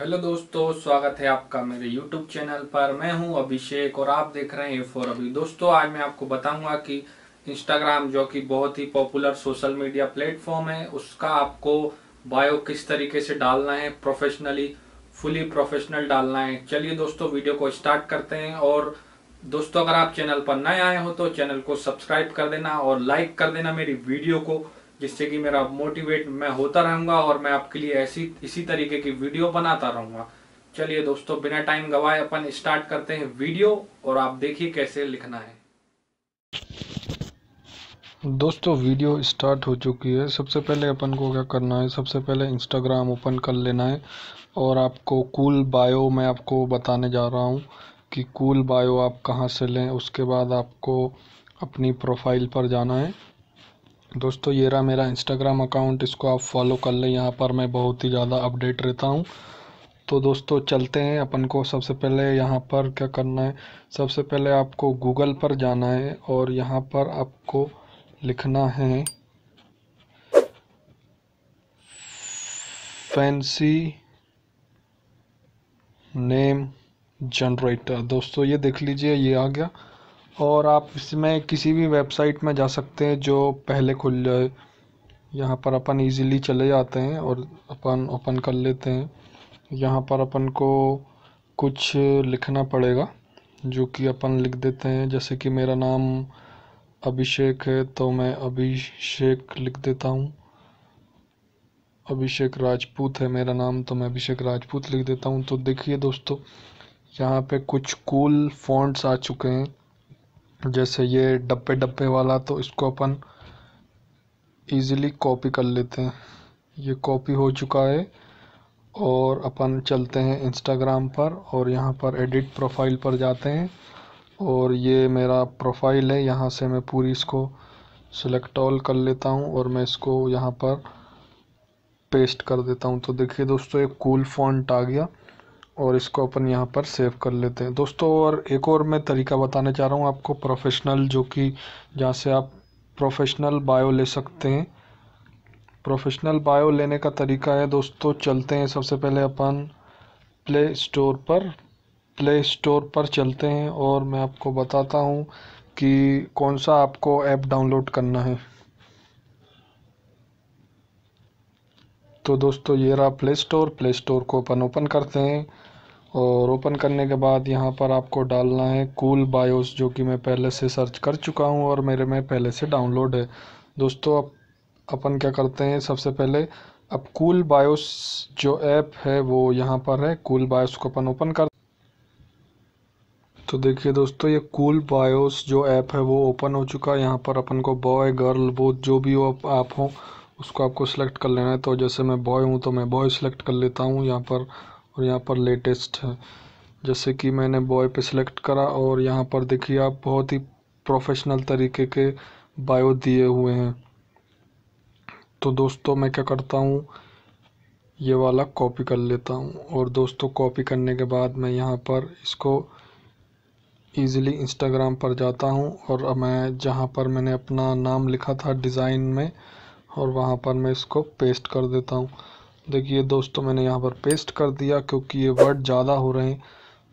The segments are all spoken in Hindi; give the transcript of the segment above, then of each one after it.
हेलो दोस्तों स्वागत है आपका मेरे यूट्यूब चैनल पर मैं हूं अभिषेक और आप देख रहे हैं फॉर अभी दोस्तों आज मैं आपको बताऊंगा कि इंस्टाग्राम जो कि बहुत ही पॉपुलर सोशल मीडिया प्लेटफॉर्म है उसका आपको बायो किस तरीके से डालना है प्रोफेशनली फुली प्रोफेशनल डालना है चलिए दोस्तों वीडियो को स्टार्ट करते हैं और दोस्तों अगर आप चैनल पर नए आए हो तो चैनल को सब्सक्राइब कर देना और लाइक कर देना मेरी वीडियो को जिससे कि मेरा मोटिवेट मैं होता रहूँगा और मैं आपके लिए ऐसी इसी तरीके की वीडियो बनाता रहूँगा चलिए दोस्तों बिना टाइम गवाए अपन स्टार्ट करते हैं वीडियो और आप देखिए कैसे लिखना है दोस्तों वीडियो स्टार्ट हो चुकी है सबसे पहले अपन को क्या करना है सबसे पहले इंस्टाग्राम ओपन कर लेना है और आपको कूल बायो मैं आपको बताने जा रहा हूँ कि कूल बायो आप कहाँ से लें उसके बाद आपको अपनी प्रोफाइल पर जाना है दोस्तों ये रहा मेरा इंस्टाग्राम अकाउंट इसको आप फॉलो कर लें यहाँ पर मैं बहुत ही ज़्यादा अपडेट रहता हूँ तो दोस्तों चलते हैं अपन को सबसे पहले यहाँ पर क्या करना है सबसे पहले आपको गूगल पर जाना है और यहाँ पर आपको लिखना है फैंसी नेम जनरेटर दोस्तों ये देख लीजिए ये आ गया और आप इसमें किसी भी वेबसाइट में जा सकते हैं जो पहले खुल जाए यहाँ पर अपन इजीली चले जाते हैं और अपन ओपन कर लेते हैं यहाँ पर अपन को कुछ लिखना पड़ेगा जो कि अपन लिख देते हैं जैसे कि मेरा नाम अभिषेक है तो मैं अभिषेक लिख देता हूँ अभिषेक राजपूत है मेरा नाम तो मैं अभिषेक राजपूत लिख देता हूँ तो देखिए दोस्तों यहाँ पे कुछ कूल फॉन्ट्स आ चुके हैं जैसे ये डब्बे डब्बे वाला तो इसको अपन इजीली कॉपी कर लेते हैं ये कॉपी हो चुका है और अपन चलते हैं इंस्टाग्राम पर और यहाँ पर एडिट प्रोफाइल पर जाते हैं और ये मेरा प्रोफाइल है यहाँ से मैं पूरी इसको सिलेक्ट ऑल कर लेता हूँ और मैं इसको यहाँ पर पेस्ट कर देता हूँ तो देखिए दोस्तों एक कूल फॉन्ट आ गया और इसको अपन यहाँ पर सेव कर लेते हैं दोस्तों और एक और मैं तरीका बताने चाह रहा हूँ आपको प्रोफेशनल जो कि जहाँ से आप प्रोफेशनल बायो ले सकते हैं प्रोफेशनल बायो लेने का तरीका है दोस्तों चलते हैं सबसे पहले अपन प्ले स्टोर पर प्ले स्टोर पर चलते हैं और मैं आपको बताता हूँ कि कौन सा आपको ऐप डाउनलोड करना है तो दोस्तों ये रहा प्ले स्टोर प्ले स्टोर को अपन ओपन करते हैं और ओपन करने के बाद यहाँ पर आपको डालना है कूल बायोस जो कि मैं पहले से सर्च कर चुका हूँ और मेरे में पहले से डाउनलोड है दोस्तों अब अपन क्या करते हैं सबसे पहले अब कूल बायोस जो ऐप है वो यहाँ पर है कूल बायोस को अपन ओपन कर तो देखिए दोस्तों ये कूल बायोस जो ऐप है वो ओपन हो चुका है यहाँ पर अपन को बॉय गर्ल वो जो भी वो आप हो उसको आपको सिलेक्ट कर लेना है तो जैसे मैं बॉय हूँ तो मैं बॉय सिलेक्ट कर लेता हूँ यहाँ पर और यहाँ पर लेटेस्ट है जैसे कि मैंने बॉय पे सिलेक्ट करा और यहाँ पर देखिए आप बहुत ही प्रोफेशनल तरीके के बायो दिए हुए हैं तो दोस्तों मैं क्या करता हूँ ये वाला कॉपी कर लेता हूँ और दोस्तों कॉपी करने के बाद मैं यहाँ पर इसको ईज़िली इंस्टाग्राम पर जाता हूँ और मैं जहाँ पर मैंने अपना नाम लिखा था डिज़ाइन में और वहाँ पर मैं इसको पेस्ट कर देता हूँ देखिए दोस्तों मैंने यहाँ पर पेस्ट कर दिया क्योंकि ये वर्ड ज़्यादा हो रहे हैं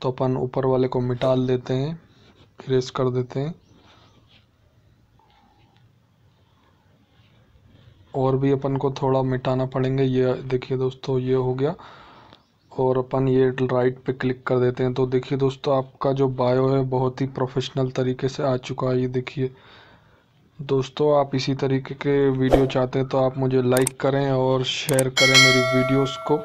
तो अपन ऊपर वाले को मिटाल देते हैं इरेज कर देते हैं और भी अपन को थोड़ा मिटाना पड़ेंगे ये देखिए दोस्तों ये हो गया और अपन ये राइट पे क्लिक कर देते हैं तो देखिए दोस्तों आपका जो बायो है बहुत ही प्रोफेशनल तरीके से आ चुका है ये देखिए दोस्तों आप इसी तरीके के वीडियो चाहते हैं तो आप मुझे लाइक करें और शेयर करें मेरी वीडियोस को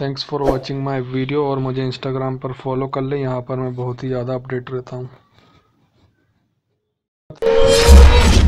thanks for watching my video और मुझे इंस्टाग्राम पर फॉलो कर लें यहाँ पर मैं बहुत ही ज़्यादा अपडेट रहता हूँ